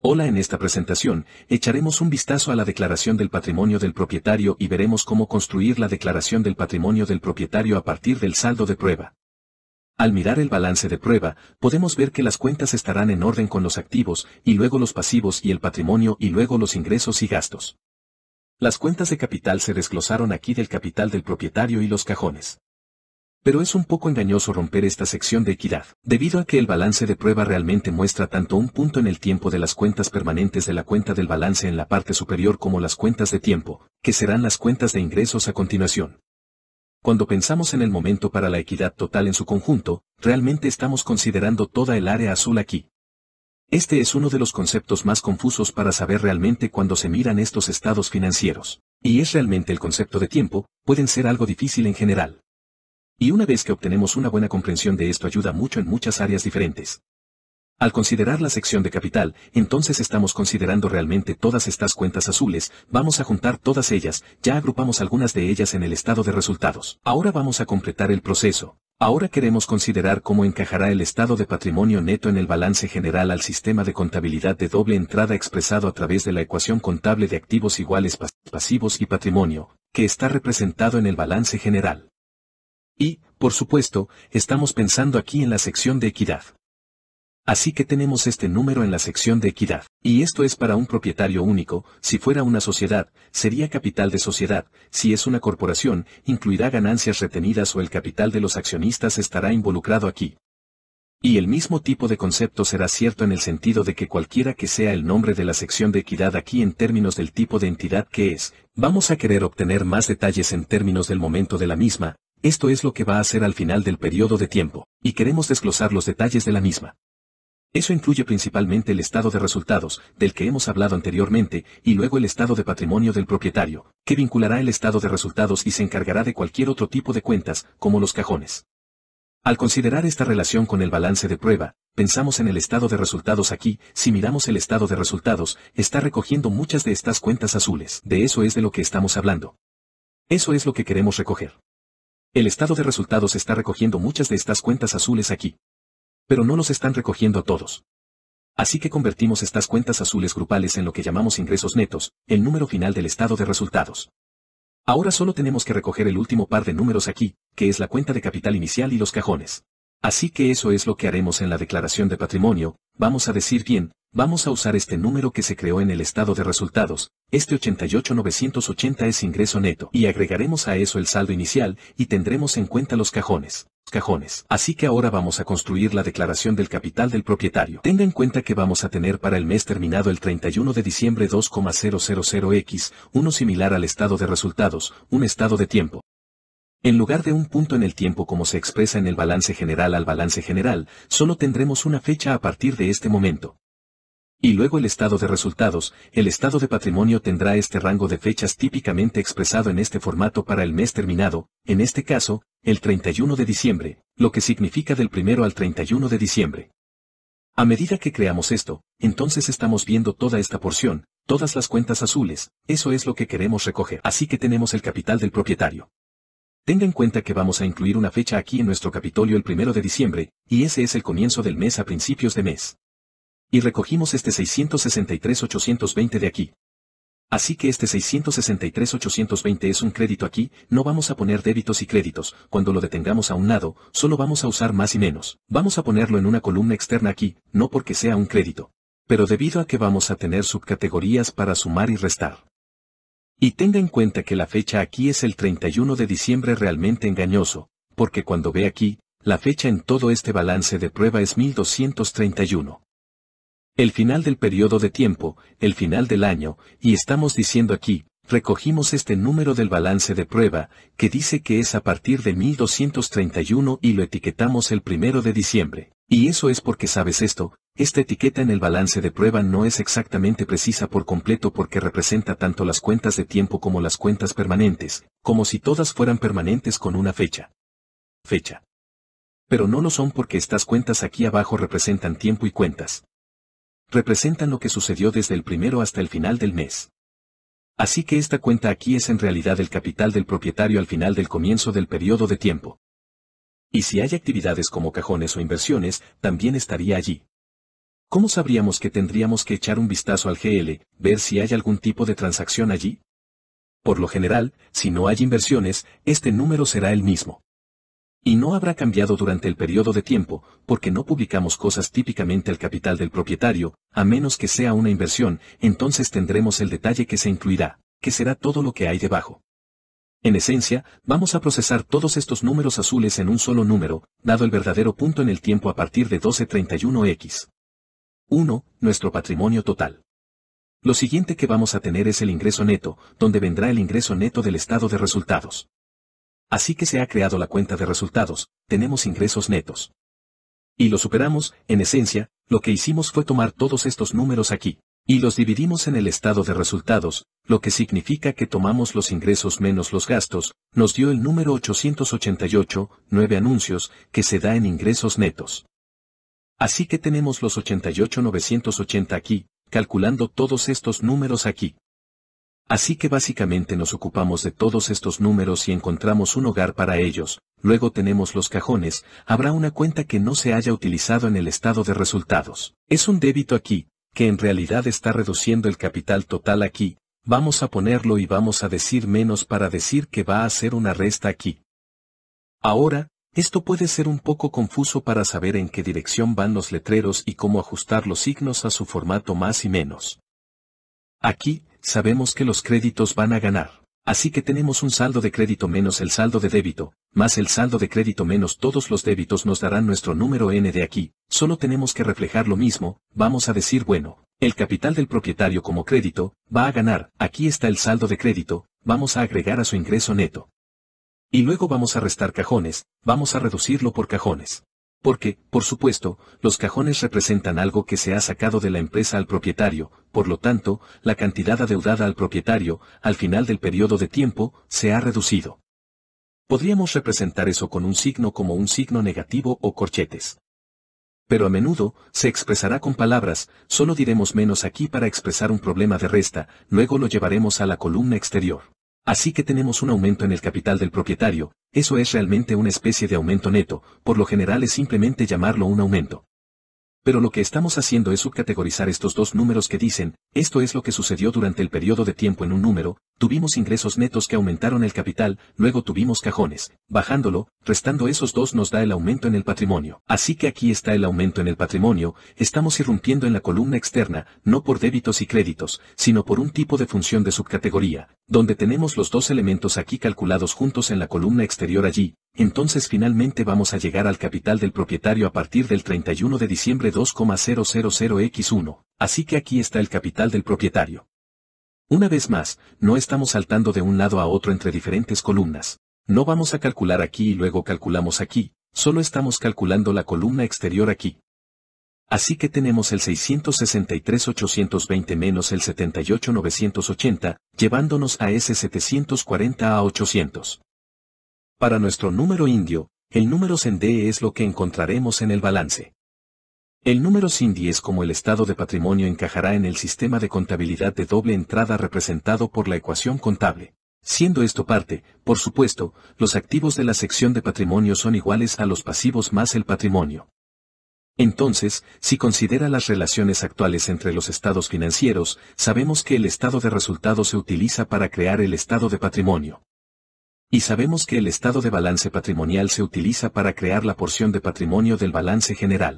Hola en esta presentación, echaremos un vistazo a la declaración del patrimonio del propietario y veremos cómo construir la declaración del patrimonio del propietario a partir del saldo de prueba. Al mirar el balance de prueba, podemos ver que las cuentas estarán en orden con los activos, y luego los pasivos y el patrimonio y luego los ingresos y gastos. Las cuentas de capital se desglosaron aquí del capital del propietario y los cajones pero es un poco engañoso romper esta sección de equidad, debido a que el balance de prueba realmente muestra tanto un punto en el tiempo de las cuentas permanentes de la cuenta del balance en la parte superior como las cuentas de tiempo, que serán las cuentas de ingresos a continuación. Cuando pensamos en el momento para la equidad total en su conjunto, realmente estamos considerando toda el área azul aquí. Este es uno de los conceptos más confusos para saber realmente cuando se miran estos estados financieros. Y es realmente el concepto de tiempo, pueden ser algo difícil en general. Y una vez que obtenemos una buena comprensión de esto ayuda mucho en muchas áreas diferentes. Al considerar la sección de capital, entonces estamos considerando realmente todas estas cuentas azules, vamos a juntar todas ellas, ya agrupamos algunas de ellas en el estado de resultados. Ahora vamos a completar el proceso. Ahora queremos considerar cómo encajará el estado de patrimonio neto en el balance general al sistema de contabilidad de doble entrada expresado a través de la ecuación contable de activos iguales pasivos y patrimonio, que está representado en el balance general. Y, por supuesto, estamos pensando aquí en la sección de equidad. Así que tenemos este número en la sección de equidad, y esto es para un propietario único, si fuera una sociedad, sería capital de sociedad, si es una corporación, incluirá ganancias retenidas o el capital de los accionistas estará involucrado aquí. Y el mismo tipo de concepto será cierto en el sentido de que cualquiera que sea el nombre de la sección de equidad aquí en términos del tipo de entidad que es, vamos a querer obtener más detalles en términos del momento de la misma, esto es lo que va a hacer al final del periodo de tiempo, y queremos desglosar los detalles de la misma. Eso incluye principalmente el estado de resultados, del que hemos hablado anteriormente, y luego el estado de patrimonio del propietario, que vinculará el estado de resultados y se encargará de cualquier otro tipo de cuentas, como los cajones. Al considerar esta relación con el balance de prueba, pensamos en el estado de resultados aquí, si miramos el estado de resultados, está recogiendo muchas de estas cuentas azules, de eso es de lo que estamos hablando. Eso es lo que queremos recoger. El estado de resultados está recogiendo muchas de estas cuentas azules aquí. Pero no los están recogiendo todos. Así que convertimos estas cuentas azules grupales en lo que llamamos ingresos netos, el número final del estado de resultados. Ahora solo tenemos que recoger el último par de números aquí, que es la cuenta de capital inicial y los cajones. Así que eso es lo que haremos en la declaración de patrimonio, vamos a decir bien, vamos a usar este número que se creó en el estado de resultados, este 88980 es ingreso neto, y agregaremos a eso el saldo inicial, y tendremos en cuenta los cajones. Cajones. Así que ahora vamos a construir la declaración del capital del propietario. Tenga en cuenta que vamos a tener para el mes terminado el 31 de diciembre 2,000x, uno similar al estado de resultados, un estado de tiempo. En lugar de un punto en el tiempo como se expresa en el balance general al balance general, solo tendremos una fecha a partir de este momento. Y luego el estado de resultados, el estado de patrimonio tendrá este rango de fechas típicamente expresado en este formato para el mes terminado, en este caso, el 31 de diciembre, lo que significa del primero al 31 de diciembre. A medida que creamos esto, entonces estamos viendo toda esta porción, todas las cuentas azules, eso es lo que queremos recoger. Así que tenemos el capital del propietario. Tenga en cuenta que vamos a incluir una fecha aquí en nuestro Capitolio el primero de diciembre, y ese es el comienzo del mes a principios de mes. Y recogimos este 663-820 de aquí. Así que este 663-820 es un crédito aquí, no vamos a poner débitos y créditos, cuando lo detengamos a un lado, solo vamos a usar más y menos. Vamos a ponerlo en una columna externa aquí, no porque sea un crédito. Pero debido a que vamos a tener subcategorías para sumar y restar. Y tenga en cuenta que la fecha aquí es el 31 de diciembre realmente engañoso, porque cuando ve aquí, la fecha en todo este balance de prueba es 1231. El final del periodo de tiempo, el final del año, y estamos diciendo aquí, recogimos este número del balance de prueba, que dice que es a partir de 1231 y lo etiquetamos el primero de diciembre. Y eso es porque sabes esto, esta etiqueta en el balance de prueba no es exactamente precisa por completo porque representa tanto las cuentas de tiempo como las cuentas permanentes, como si todas fueran permanentes con una fecha. Fecha. Pero no lo son porque estas cuentas aquí abajo representan tiempo y cuentas. Representan lo que sucedió desde el primero hasta el final del mes. Así que esta cuenta aquí es en realidad el capital del propietario al final del comienzo del periodo de tiempo. Y si hay actividades como cajones o inversiones, también estaría allí. ¿Cómo sabríamos que tendríamos que echar un vistazo al GL, ver si hay algún tipo de transacción allí? Por lo general, si no hay inversiones, este número será el mismo y no habrá cambiado durante el periodo de tiempo, porque no publicamos cosas típicamente al capital del propietario, a menos que sea una inversión, entonces tendremos el detalle que se incluirá, que será todo lo que hay debajo. En esencia, vamos a procesar todos estos números azules en un solo número, dado el verdadero punto en el tiempo a partir de 1231X. 1. Nuestro patrimonio total. Lo siguiente que vamos a tener es el ingreso neto, donde vendrá el ingreso neto del estado de resultados. Así que se ha creado la cuenta de resultados, tenemos ingresos netos. Y lo superamos, en esencia, lo que hicimos fue tomar todos estos números aquí, y los dividimos en el estado de resultados, lo que significa que tomamos los ingresos menos los gastos, nos dio el número 888, 9 anuncios, que se da en ingresos netos. Así que tenemos los 88,980 aquí, calculando todos estos números aquí. Así que básicamente nos ocupamos de todos estos números y encontramos un hogar para ellos, luego tenemos los cajones, habrá una cuenta que no se haya utilizado en el estado de resultados. Es un débito aquí, que en realidad está reduciendo el capital total aquí, vamos a ponerlo y vamos a decir menos para decir que va a ser una resta aquí. Ahora, esto puede ser un poco confuso para saber en qué dirección van los letreros y cómo ajustar los signos a su formato más y menos. Aquí, sabemos que los créditos van a ganar. Así que tenemos un saldo de crédito menos el saldo de débito, más el saldo de crédito menos todos los débitos nos darán nuestro número n de aquí, solo tenemos que reflejar lo mismo, vamos a decir bueno, el capital del propietario como crédito, va a ganar, aquí está el saldo de crédito, vamos a agregar a su ingreso neto. Y luego vamos a restar cajones, vamos a reducirlo por cajones. Porque, por supuesto, los cajones representan algo que se ha sacado de la empresa al propietario, por lo tanto, la cantidad adeudada al propietario, al final del periodo de tiempo, se ha reducido. Podríamos representar eso con un signo como un signo negativo o corchetes. Pero a menudo, se expresará con palabras, solo diremos menos aquí para expresar un problema de resta, luego lo llevaremos a la columna exterior. Así que tenemos un aumento en el capital del propietario, eso es realmente una especie de aumento neto, por lo general es simplemente llamarlo un aumento. Pero lo que estamos haciendo es subcategorizar estos dos números que dicen, esto es lo que sucedió durante el periodo de tiempo en un número, Tuvimos ingresos netos que aumentaron el capital, luego tuvimos cajones, bajándolo, restando esos dos nos da el aumento en el patrimonio. Así que aquí está el aumento en el patrimonio, estamos irrumpiendo en la columna externa, no por débitos y créditos, sino por un tipo de función de subcategoría, donde tenemos los dos elementos aquí calculados juntos en la columna exterior allí, entonces finalmente vamos a llegar al capital del propietario a partir del 31 de diciembre 2,000x1, así que aquí está el capital del propietario. Una vez más, no estamos saltando de un lado a otro entre diferentes columnas. No vamos a calcular aquí y luego calculamos aquí, solo estamos calculando la columna exterior aquí. Así que tenemos el 663-820 menos el 78-980, llevándonos a ese 740 a 800. Para nuestro número indio, el número sende es lo que encontraremos en el balance. El número sin 10 como el estado de patrimonio encajará en el sistema de contabilidad de doble entrada representado por la ecuación contable. Siendo esto parte, por supuesto, los activos de la sección de patrimonio son iguales a los pasivos más el patrimonio. Entonces, si considera las relaciones actuales entre los estados financieros, sabemos que el estado de resultado se utiliza para crear el estado de patrimonio. Y sabemos que el estado de balance patrimonial se utiliza para crear la porción de patrimonio del balance general.